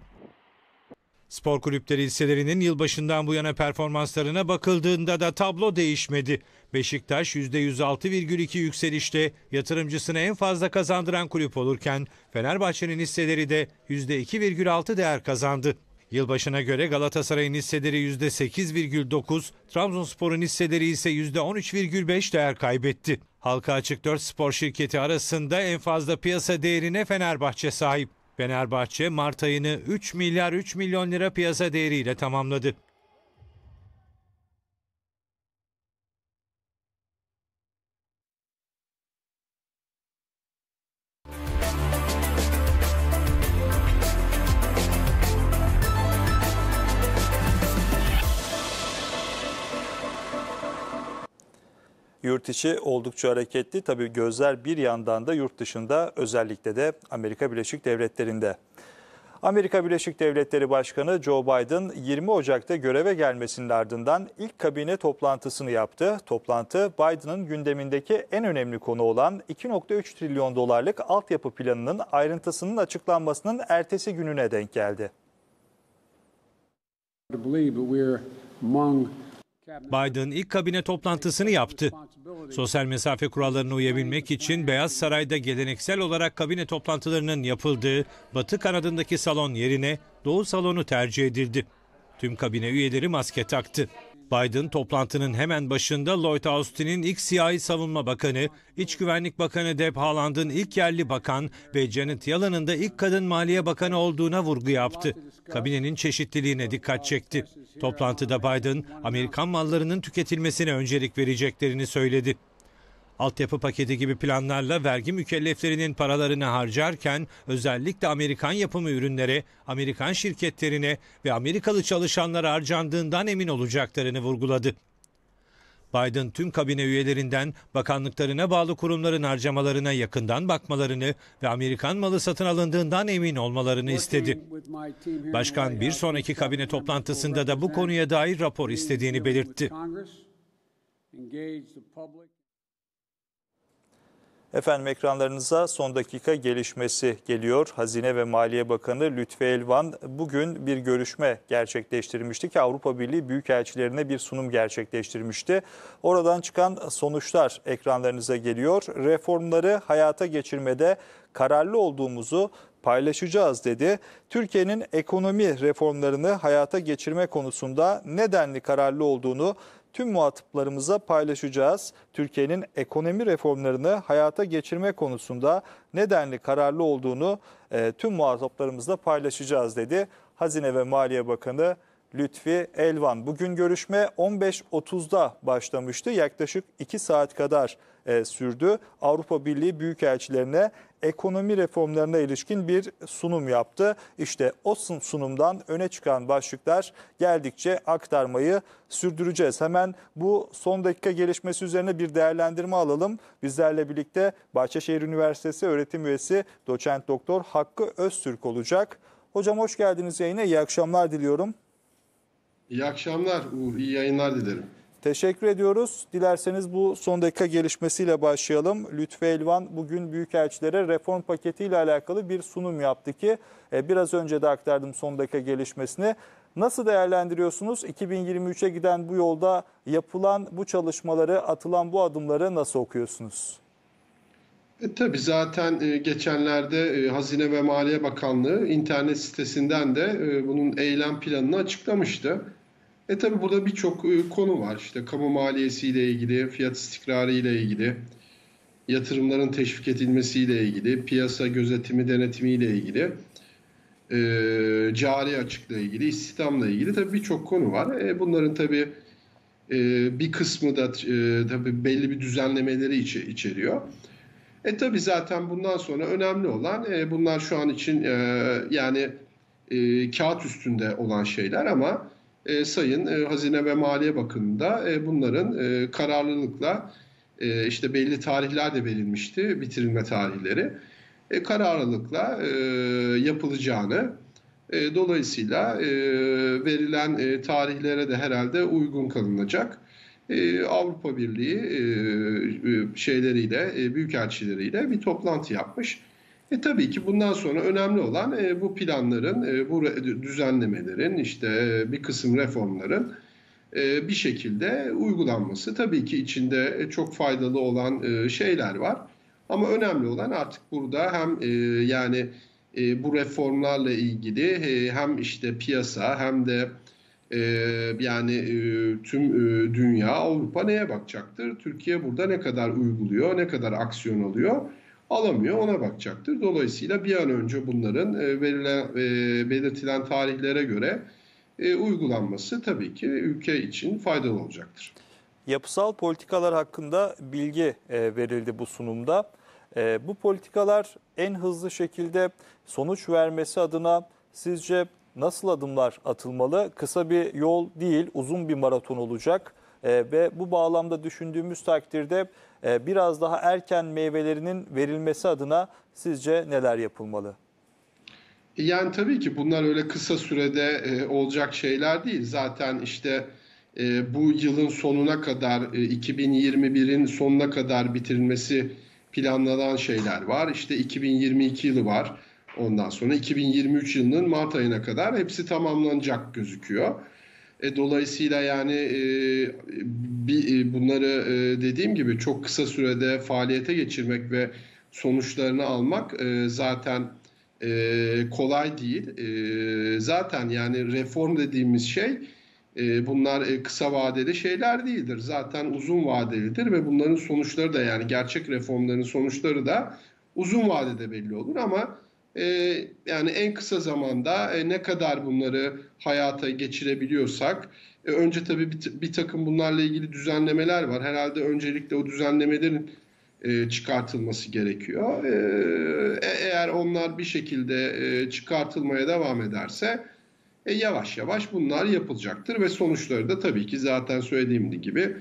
Spor kulüpleri hisselerinin yılbaşından bu yana performanslarına bakıldığında da tablo değişmedi. Beşiktaş %106,2 yükselişte yatırımcısına en fazla kazandıran kulüp olurken Fenerbahçe'nin hisseleri de %2,6 değer kazandı. Yılbaşına göre Galatasaray'ın hisseleri %8,9, Trabzonspor'un hisseleri ise %13,5 değer kaybetti. Halka açık 4 spor şirketi arasında en fazla piyasa değerine Fenerbahçe sahip. Fenerbahçe Mart ayını 3 milyar 3 milyon lira piyasa değeriyle tamamladı. Yurt içi oldukça hareketli. Tabii gözler bir yandan da yurt dışında özellikle de Amerika Birleşik Devletleri'nde. Amerika Birleşik Devletleri Başkanı Joe Biden 20 Ocak'ta göreve gelmesinin ardından ilk kabine toplantısını yaptı. Toplantı Biden'ın gündemindeki en önemli konu olan 2.3 trilyon dolarlık altyapı planının ayrıntısının açıklanmasının ertesi gününe denk geldi. Biden ilk kabine toplantısını yaptı. Sosyal mesafe kurallarına uyabilmek için Beyaz Saray'da geleneksel olarak kabine toplantılarının yapıldığı batı kanadındaki salon yerine doğu salonu tercih edildi. Tüm kabine üyeleri maske taktı. Biden toplantının hemen başında Lloyd Austin'in ilk siyahi savunma bakanı, İç Güvenlik Bakanı Deb Haaland'ın ilk yerli bakan ve Janet Yellen'ın da ilk kadın maliye bakanı olduğuna vurgu yaptı. Kabinenin çeşitliliğine dikkat çekti. Toplantıda Biden, Amerikan mallarının tüketilmesine öncelik vereceklerini söyledi. Altyapı paketi gibi planlarla vergi mükelleflerinin paralarını harcarken özellikle Amerikan yapımı ürünleri, Amerikan şirketlerine ve Amerikalı çalışanlara harcandığından emin olacaklarını vurguladı. Biden tüm kabine üyelerinden bakanlıklarına bağlı kurumların harcamalarına yakından bakmalarını ve Amerikan malı satın alındığından emin olmalarını istedi. Başkan bir sonraki kabine toplantısında da bu konuya dair rapor istediğini belirtti. Efendim ekranlarınıza son dakika gelişmesi geliyor. Hazine ve Maliye Bakanı Lütfi Elvan bugün bir görüşme gerçekleştirmişti ki Avrupa Birliği Büyükelçilerine bir sunum gerçekleştirmişti. Oradan çıkan sonuçlar ekranlarınıza geliyor. Reformları hayata geçirmede kararlı olduğumuzu paylaşacağız dedi. Türkiye'nin ekonomi reformlarını hayata geçirme konusunda nedenli kararlı olduğunu tüm muhataplarımıza paylaşacağız. Türkiye'nin ekonomi reformlarını hayata geçirme konusunda nedenli kararlı olduğunu e, tüm muhataplarımızla paylaşacağız dedi. Hazine ve Maliye Bakanı Lütfi Elvan. Bugün görüşme 15.30'da başlamıştı. Yaklaşık 2 saat kadar e, sürdü. Avrupa Birliği Büyükelçilerine ekonomi reformlarına ilişkin bir sunum yaptı. İşte o sunumdan öne çıkan başlıklar geldikçe aktarmayı sürdüreceğiz. Hemen bu son dakika gelişmesi üzerine bir değerlendirme alalım. Bizlerle birlikte Bahçeşehir Üniversitesi öğretim üyesi doçent doktor Hakkı Öztürk olacak. Hocam hoş geldiniz yayına. İyi akşamlar diliyorum. İyi akşamlar Uğur. İyi yayınlar dilerim. Teşekkür ediyoruz. Dilerseniz bu son dakika gelişmesiyle başlayalım. Lütfü Elvan bugün Büyükelçilere reform paketiyle alakalı bir sunum yaptı ki e, biraz önce de aktardım son dakika gelişmesini. Nasıl değerlendiriyorsunuz? 2023'e giden bu yolda yapılan bu çalışmaları, atılan bu adımları nasıl okuyorsunuz? E, tabii zaten e, geçenlerde e, Hazine ve Maliye Bakanlığı internet sitesinden de bunun eylem planını açıklamıştı. E tabi burada birçok e, konu var. İşte kamu maliyesiyle ilgili, fiyat istikrarı ile ilgili, yatırımların teşvik edilmesiyle ilgili, piyasa gözetimi denetimiyle ilgili, e, cari açıkla ilgili, istihdamla ilgili tabi birçok konu var. E, bunların tabi e, bir kısmı da e, tabi belli bir düzenlemeleri içe, içeriyor. E tabi zaten bundan sonra önemli olan e, bunlar şu an için e, yani e, kağıt üstünde olan şeyler ama e, Sayın e, Hazine ve Maliye Bakanı'nda e, bunların e, kararlılıkla e, işte belli tarihler de verilmişti bitirilme tarihleri. E, kararlılıkla e, yapılacağını e, dolayısıyla e, verilen e, tarihlere de herhalde uygun kalınacak. E, Avrupa Birliği e, e şeyleriyle, e, büyükelçileriyle bir toplantı yapmış. E tabii ki bundan sonra önemli olan e, bu planların, e, bu düzenlemelerin, işte e, bir kısım reformların e, bir şekilde uygulanması. Tabii ki içinde e, çok faydalı olan e, şeyler var. Ama önemli olan artık burada hem e, yani e, bu reformlarla ilgili e, hem işte piyasa hem de e, yani e, tüm e, dünya Avrupa neye bakacaktır? Türkiye burada ne kadar uyguluyor, ne kadar aksiyon alıyor? alamıyor ona bakacaktır. Dolayısıyla bir an önce bunların e, verilen e, belirtilen tarihlere göre e, uygulanması tabii ki ülke için faydalı olacaktır. Yapısal politikalar hakkında bilgi verildi bu sunumda. Bu politikalar en hızlı şekilde sonuç vermesi adına sizce nasıl adımlar atılmalı? Kısa bir yol değil, uzun bir maraton olacak. Ve bu bağlamda düşündüğümüz takdirde ee, biraz daha erken meyvelerinin verilmesi adına sizce neler yapılmalı? Yani tabii ki bunlar öyle kısa sürede e, olacak şeyler değil. Zaten işte e, bu yılın sonuna kadar, 2021'in e, sonuna kadar bitirilmesi planlanan şeyler var. İşte 2022 yılı var. Ondan sonra 2023 yılının Mart ayına kadar hepsi tamamlanacak gözüküyor. E, dolayısıyla yani e, bir, e, bunları e, dediğim gibi çok kısa sürede faaliyete geçirmek ve sonuçlarını almak e, zaten e, kolay değil. E, zaten yani reform dediğimiz şey e, bunlar e, kısa vadeli şeyler değildir. Zaten uzun vadelidir ve bunların sonuçları da yani gerçek reformların sonuçları da uzun vadede belli olur ama ee, yani en kısa zamanda e, ne kadar bunları hayata geçirebiliyorsak e, önce tabii bir, takım bunlarla ilgili düzenlemeler var. Herhalde öncelikle o düzenlemelerin e, çıkartılması gerekiyor. Ee, eğer onlar bir şekilde çıkartılmaya devam ederse yavaş yavaş bunlar yapılacaktır ve sonuçları da tabii ki zaten söylediğim gibi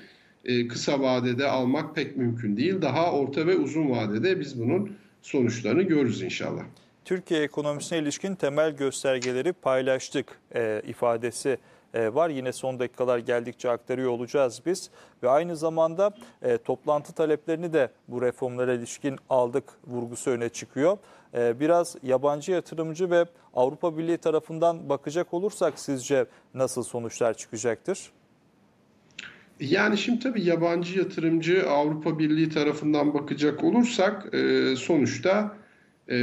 kısa vadede almak pek mümkün değil. Daha orta ve uzun vadede biz bunun sonuçlarını görürüz inşallah. Türkiye ekonomisine ilişkin temel göstergeleri paylaştık e, ifadesi e, var. Yine son dakikalar geldikçe aktarıyor olacağız biz. Ve aynı zamanda e, toplantı taleplerini de bu reformlara ilişkin aldık vurgusu öne çıkıyor. E, biraz yabancı yatırımcı ve Avrupa Birliği tarafından bakacak olursak sizce nasıl sonuçlar çıkacaktır? Yani şimdi tabii yabancı yatırımcı Avrupa Birliği tarafından bakacak olursak e, sonuçta ee,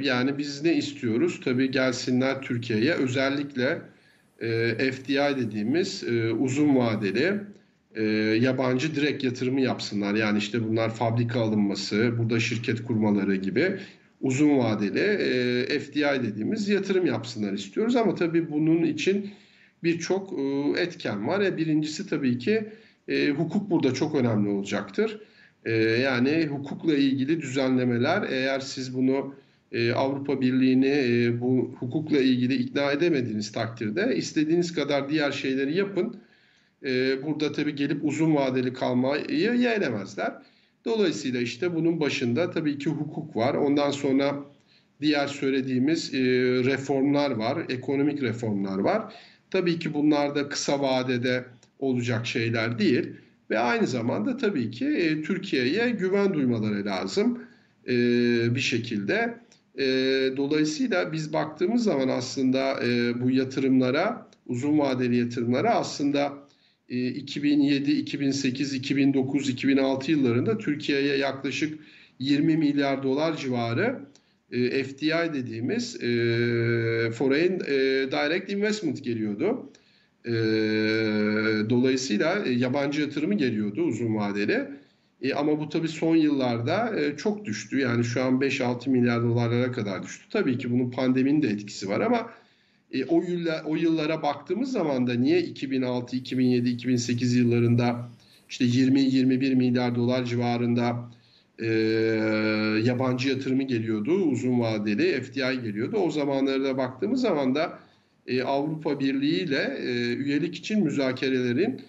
yani biz ne istiyoruz? Tabii gelsinler Türkiye'ye. Özellikle e, FDI dediğimiz e, uzun vadeli e, yabancı direkt yatırımı yapsınlar. Yani işte bunlar fabrika alınması, burada şirket kurmaları gibi uzun vadeli e, FDI dediğimiz yatırım yapsınlar istiyoruz. Ama tabii bunun için birçok e, etken var. E, birincisi tabii ki e, hukuk burada çok önemli olacaktır. E, yani hukukla ilgili düzenlemeler eğer siz bunu e, Avrupa Birliği'ni e, bu hukukla ilgili ikna edemediğiniz takdirde istediğiniz kadar diğer şeyleri yapın. E, burada tabii gelip uzun vadeli kalmayı yeğlemezler. Dolayısıyla işte bunun başında tabii ki hukuk var. Ondan sonra diğer söylediğimiz e, reformlar var, ekonomik reformlar var. Tabii ki bunlar da kısa vadede olacak şeyler değil. Ve aynı zamanda tabii ki e, Türkiye'ye güven duymaları lazım e, bir şekilde. E, dolayısıyla biz baktığımız zaman aslında e, bu yatırımlara, uzun vadeli yatırımlara aslında e, 2007, 2008, 2009, 2006 yıllarında Türkiye'ye yaklaşık 20 milyar dolar civarı e, FDI dediğimiz e, Foreign e, Direct Investment geliyordu. E, dolayısıyla yabancı yatırımı geliyordu uzun vadeli. E, ama bu tabii son yıllarda e, çok düştü. Yani şu an 5-6 milyar dolarlara kadar düştü. Tabii ki bunun pandeminin de etkisi var ama e, o, yılla, o yıllara baktığımız zaman da niye 2006, 2007, 2008 yıllarında işte 20-21 milyar dolar civarında e, yabancı yatırımı geliyordu. Uzun vadeli FDI geliyordu. O zamanlara da baktığımız zaman da e, Avrupa Birliği ile e, üyelik için müzakerelerin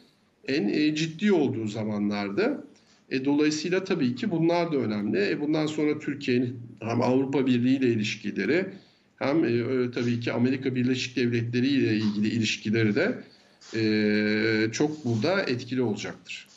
en e, ciddi olduğu zamanlarda. E, dolayısıyla tabii ki bunlar da önemli. E, bundan sonra Türkiye'nin hem Avrupa Birliği ile ilişkileri hem e, tabii ki Amerika Birleşik Devletleri ile ilgili ilişkileri de e, çok burada etkili olacaktır.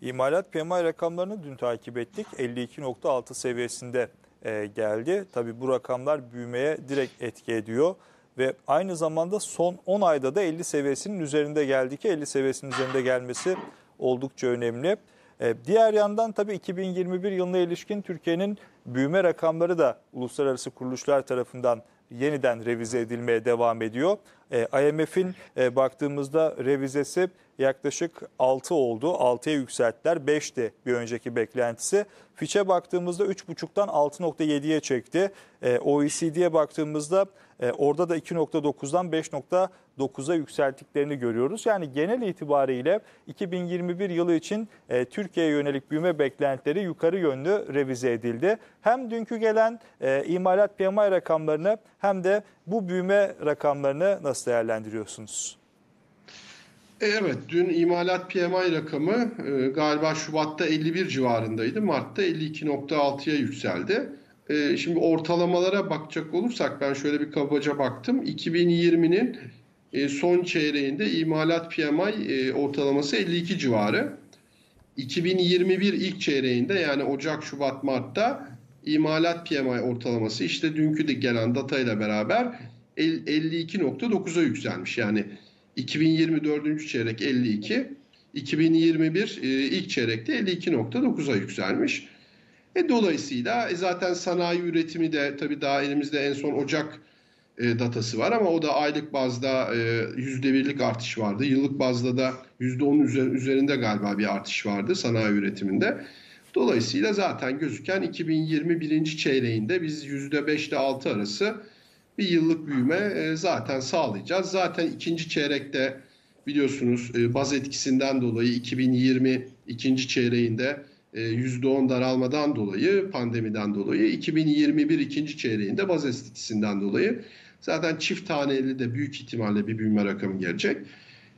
İmalat PMI rakamlarını dün takip ettik. 52.6 seviyesinde e, geldi. Tabii bu rakamlar büyümeye direkt etki ediyor ve aynı zamanda son 10 ayda da 50 seviyesinin üzerinde geldi ki 50 seviyesinin üzerinde gelmesi oldukça önemli. E, diğer yandan tabii 2021 yılına ilişkin Türkiye'nin büyüme rakamları da uluslararası kuruluşlar tarafından yeniden revize edilmeye devam ediyor. E, IMF'in e, baktığımızda revizesi yaklaşık 6 oldu. 6'ya yükselttiler. 5'ti bir önceki beklentisi. Fitch'e baktığımızda 3.5'tan 6.7'ye çekti. E, OECD'ye baktığımızda e, orada da 2.9'dan 5.9'a yükselttiklerini görüyoruz. Yani genel itibariyle 2021 yılı için e, Türkiye'ye yönelik büyüme beklentileri yukarı yönlü revize edildi. Hem dünkü gelen e, imalat PMI rakamlarını hem de bu büyüme rakamlarını nasıl değerlendiriyorsunuz? E, evet, dün imalat PMI rakamı e, galiba Şubat'ta 51 civarındaydı. Mart'ta 52.6'ya yükseldi. E, şimdi ortalamalara bakacak olursak ben şöyle bir kabaca baktım. 2020'nin e, son çeyreğinde imalat PMI e, ortalaması 52 civarı. 2021 ilk çeyreğinde yani Ocak, Şubat, Mart'ta imalat PMI ortalaması işte dünkü de gelen datayla beraber 52.9'a yükselmiş. Yani 2024. çeyrek 52, 2021 e, ilk çeyrekte 52.9'a yükselmiş. E, dolayısıyla e, zaten sanayi üretimi de tabii daha elimizde en son Ocak e, datası var ama o da aylık bazda e, yüzde birlik artış vardı. Yıllık bazda da yüzde onun üzerinde galiba bir artış vardı sanayi üretiminde. Dolayısıyla zaten gözüken 2021. çeyreğinde biz yüzde ile altı arası bir yıllık büyüme e, zaten sağlayacağız. Zaten ikinci çeyrekte biliyorsunuz e, baz etkisinden dolayı 2020 ikinci çeyreğinde %10 e, daralmadan dolayı pandemiden dolayı 2021 ikinci çeyreğinde baz etkisinden dolayı zaten çift taneli de büyük ihtimalle bir büyüme rakamı gelecek.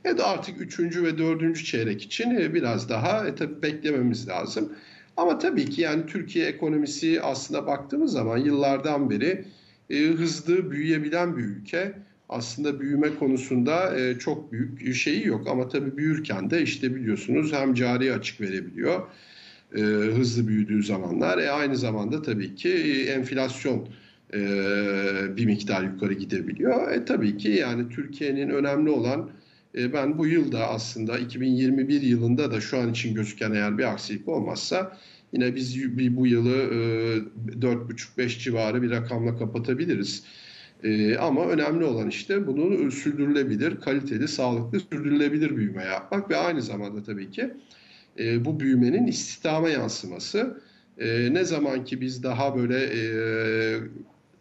E de artık üçüncü ve dördüncü çeyrek için biraz daha e, tabii beklememiz lazım. Ama tabii ki yani Türkiye ekonomisi aslında baktığımız zaman yıllardan beri e, hızlı büyüyebilen bir ülke. Aslında büyüme konusunda e, çok büyük şeyi yok ama tabii büyürken de işte biliyorsunuz hem cari açık verebiliyor e, hızlı büyüdüğü zamanlar. E, aynı zamanda tabii ki enflasyon bir miktar yukarı gidebiliyor. E, tabii ki yani Türkiye'nin önemli olan ben bu yılda aslında 2021 yılında da şu an için gözüken eğer bir aksilik olmazsa Yine biz bu yılı 4,5-5 e, civarı bir rakamla kapatabiliriz. E, ama önemli olan işte bunu sürdürülebilir, kaliteli, sağlıklı, sürdürülebilir büyüme yapmak ve aynı zamanda tabii ki e, bu büyümenin istihdama yansıması. ne zaman ki biz daha böyle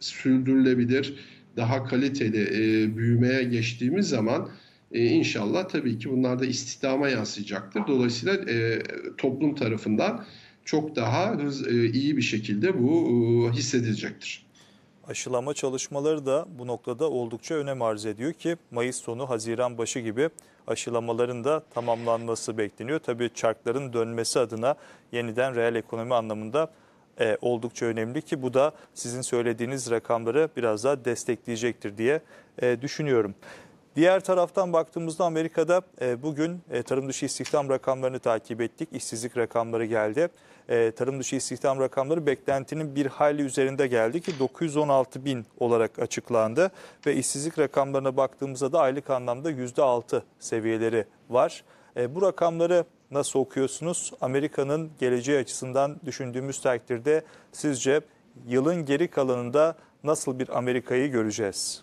sürdürülebilir, daha kaliteli büyümeye geçtiğimiz zaman inşallah tabii ki bunlar da istihdama yansıyacaktır. Dolayısıyla toplum tarafından çok daha hız, e, iyi bir şekilde bu e, hissedilecektir. Aşılama çalışmaları da bu noktada oldukça önem arz ediyor ki Mayıs sonu Haziran başı gibi aşılamaların da tamamlanması bekleniyor. Tabii çarkların dönmesi adına yeniden reel ekonomi anlamında e, oldukça önemli ki bu da sizin söylediğiniz rakamları biraz daha destekleyecektir diye e, düşünüyorum. Diğer taraftan baktığımızda Amerika'da e, bugün e, tarım dışı istihdam rakamlarını takip ettik. İşsizlik rakamları geldi. E, tarım dışı istihdam rakamları beklentinin bir hali üzerinde geldi ki 916 bin olarak açıklandı. Ve işsizlik rakamlarına baktığımızda da aylık anlamda %6 seviyeleri var. E, bu rakamları nasıl okuyorsunuz? Amerika'nın geleceği açısından düşündüğümüz takdirde sizce yılın geri kalanında nasıl bir Amerika'yı göreceğiz?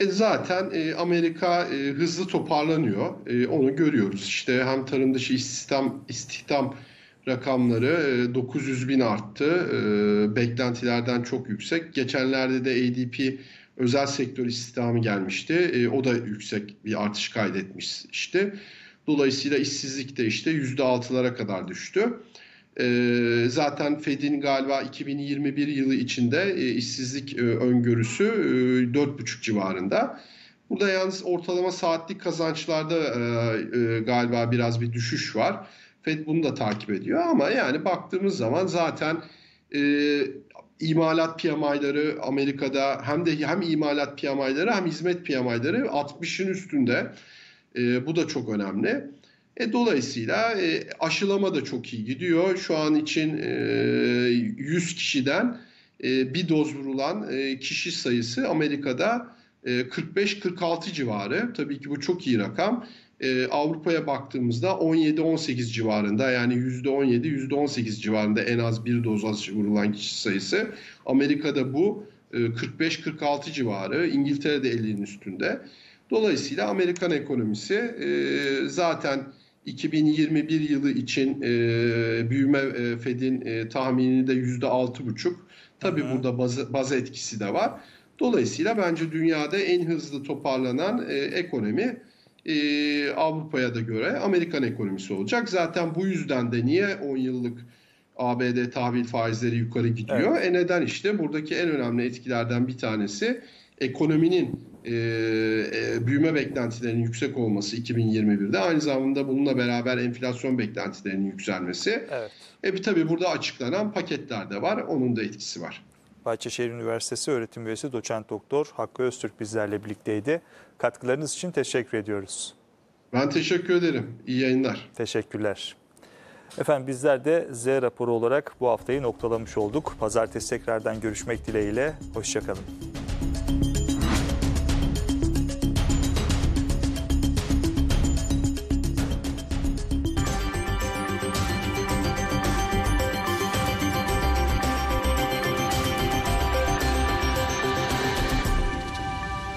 E zaten e, Amerika e, hızlı toparlanıyor. E, onu görüyoruz. İşte hem tarım dışı istihdam, istihdam rakamları 900 e, bin arttı. E, beklentilerden çok yüksek. Geçenlerde de ADP özel sektör istihdamı gelmişti. E, o da yüksek bir artış kaydetmişti. Dolayısıyla işsizlik de işte %6'lara kadar düştü. Zaten Fed'in galiba 2021 yılı içinde işsizlik öngörüsü 4,5 civarında. Burada yalnız ortalama saatlik kazançlarda galiba biraz bir düşüş var. Fed bunu da takip ediyor ama yani baktığımız zaman zaten e, imalat PMI'ları Amerika'da hem de hem imalat PMI'ları hem hizmet PMI'ları 60'ın üstünde. E, bu da çok önemli. E, dolayısıyla e, aşılama da çok iyi gidiyor. Şu an için e, 100 kişiden e, bir doz vurulan e, kişi sayısı Amerika'da 45-46 e, civarı. Tabii ki bu çok iyi rakam e, Avrupa'ya baktığımızda 17-18 civarında yani %17 %18 civarında en az bir doz aşı vurulan kişi sayısı. Amerika'da bu e, 45-46 civarı, İngiltere'de 50'nin üstünde. Dolayısıyla Amerikan ekonomisi e, zaten 2021 yılı için e, büyüme e, Fed'in e, tahminini de yüzde altı buçuk tabi burada baz, baz etkisi de var. Dolayısıyla bence dünyada en hızlı toparlanan e, ekonomi e, Avrupa'ya da göre Amerikan ekonomisi olacak. Zaten bu yüzden de niye 10 yıllık ABD tahvil faizleri yukarı gidiyor? Evet. E neden işte buradaki en önemli etkilerden bir tanesi ekonominin e, e büyüme beklentilerinin yüksek olması 2021'de aynı zamanda bununla beraber enflasyon beklentilerinin yükselmesi. Evet. E tabii burada açıklanan paketler de var. Onun da etkisi var. Bahçeşehir Üniversitesi öğretim üyesi doçent doktor Hakkı Öztürk bizlerle birlikteydi. Katkılarınız için teşekkür ediyoruz. Ben teşekkür ederim. İyi yayınlar. Teşekkürler. Efendim bizler de Z raporu olarak bu haftayı noktalamış olduk. Pazartesi tekrardan görüşmek dileğiyle. Hoşçakalın.